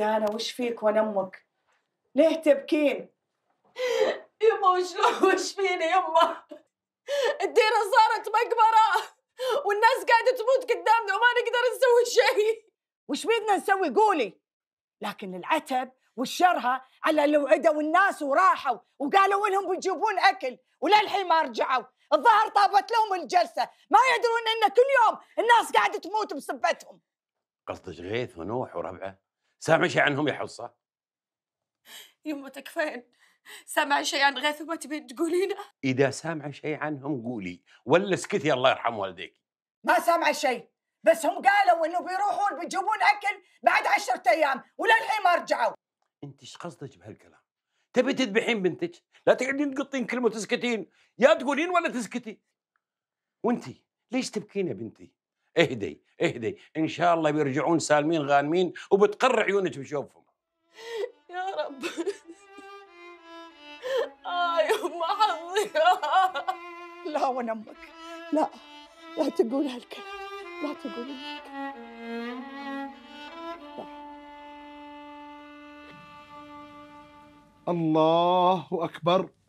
دانا وش فيك وانا امك ليه تبكين يما وش وش فيني يما الديرة صارت مقبرة والناس قاعدة تموت قدامنا وما نقدر نسوي شيء وش بدنا نسوي قولي لكن العتب والشرها على اللي وعدوا الناس وراحوا وقالوا انهم بيجيبون اكل وللحين ما رجعوا الظهر طابت لهم الجلسة ما يدرون ان كل يوم الناس قاعدة تموت بسبتهم قصدك غيث ونوح وربعه سامع شيء عنهم يا حصه؟ يمه تكفين سامع شيء عن غيث تبين تقولينه؟ اذا سامع شيء عنهم قولي ولا اسكتي الله يرحم والديك ما سامع شيء بس هم قالوا انه بيروحون بيجيبون اكل بعد عشرة ايام وللحين ما رجعوا انت ايش قصدك بهالكلام؟ تبي تذبحين بنتك؟ لا تقعدين تقطين كلمه وتسكتين يا تقولين ولا تسكتي وانت ليش تبكين يا بنتي؟ اهدي اهدي ان شاء الله بيرجعون سالمين غانمين وبتقر عيونك بشوفهم يا رب آه يا ام حظي لا وانا امك لا لا تقول هالكلام لا تقول هالكلام الله أكبر